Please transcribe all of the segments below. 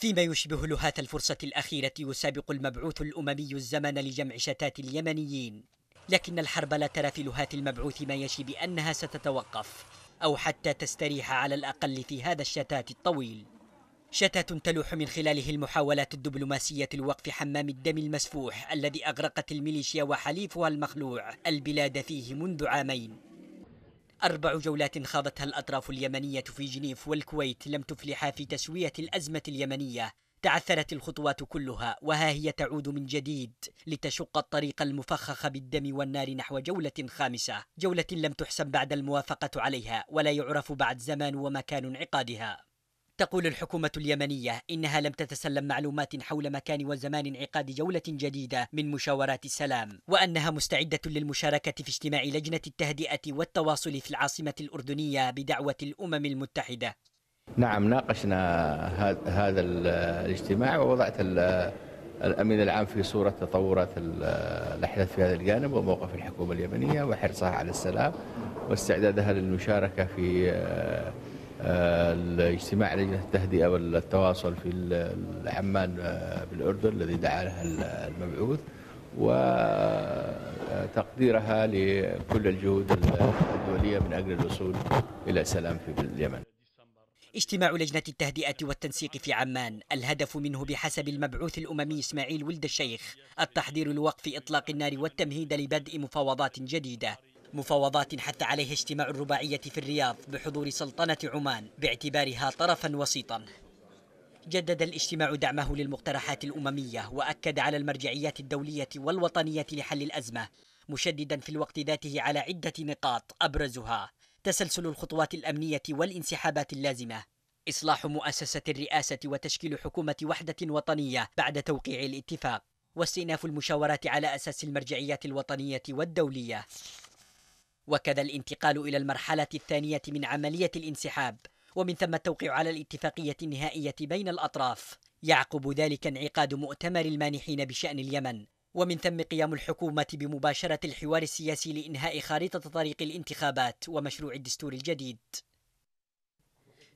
فيما يشبه لهات الفرصة الأخيرة يسابق المبعوث الأممي الزمن لجمع شتات اليمنيين لكن الحرب لا ترى في لهات المبعوث ما يشي بأنها ستتوقف أو حتى تستريح على الأقل في هذا الشتات الطويل شتات تلوح من خلاله المحاولات الدبلوماسية لوقف حمام الدم المسفوح الذي أغرقت الميليشيا وحليفها المخلوع البلاد فيه منذ عامين أربع جولات خاضتها الأطراف اليمنية في جنيف والكويت لم تفلحا في تسوية الأزمة اليمنية تعثرت الخطوات كلها وها هي تعود من جديد لتشق الطريق المفخخ بالدم والنار نحو جولة خامسة جولة لم تحسم بعد الموافقة عليها ولا يعرف بعد زمان ومكان انعقادها تقول الحكومة اليمنية إنها لم تتسلم معلومات حول مكان وزمان انعقاد جولة جديدة من مشاورات السلام وأنها مستعدة للمشاركة في اجتماع لجنة التهدئة والتواصل في العاصمة الأردنية بدعوة الأمم المتحدة نعم ناقشنا هذا الاجتماع ووضعت الأمين العام في صورة تطورات الأحداث في هذا الجانب وموقف الحكومة اليمنية وحرصها على السلام واستعدادها للمشاركة في آه، الاجتماع لجنة التهدئة والتواصل في عمان آه، بالأردن الذي دعا لها المبعوث وتقديرها لكل الجهود الدولية من أجل الوصول إلى سلام في اليمن اجتماع لجنة التهدئة والتنسيق في عمان الهدف منه بحسب المبعوث الأممي إسماعيل ولد الشيخ التحضير لوقف إطلاق النار والتمهيد لبدء مفاوضات جديدة مفاوضات حتى عليها اجتماع الرباعية في الرياض بحضور سلطنة عمان باعتبارها طرفا وسيطا جدد الاجتماع دعمه للمقترحات الأممية وأكد على المرجعيات الدولية والوطنية لحل الأزمة مشددا في الوقت ذاته على عدة نقاط أبرزها تسلسل الخطوات الأمنية والانسحابات اللازمة إصلاح مؤسسة الرئاسة وتشكيل حكومة وحدة وطنية بعد توقيع الاتفاق واستئناف المشاورات على أساس المرجعيات الوطنية والدولية وكذا الانتقال إلى المرحلة الثانية من عملية الانسحاب ومن ثم التوقيع على الاتفاقية النهائية بين الأطراف يعقب ذلك انعقاد مؤتمر المانحين بشأن اليمن ومن ثم قيام الحكومة بمباشرة الحوار السياسي لإنهاء خارطة طريق الانتخابات ومشروع الدستور الجديد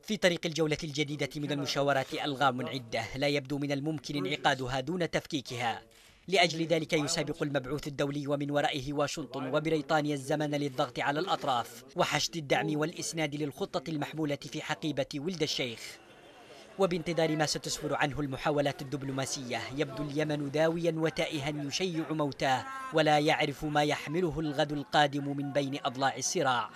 في طريق الجولة الجديدة من المشاورات ألغام عدة لا يبدو من الممكن انعقادها دون تفكيكها لأجل ذلك يسابق المبعوث الدولي ومن ورائه واشنطن وبريطانيا الزمن للضغط على الأطراف وحشد الدعم والإسناد للخطة المحمولة في حقيبة ولد الشيخ وبانتظار ما ستسفر عنه المحاولات الدبلوماسية يبدو اليمن داويا وتائها يشيع موتاه ولا يعرف ما يحمله الغد القادم من بين أضلاع الصراع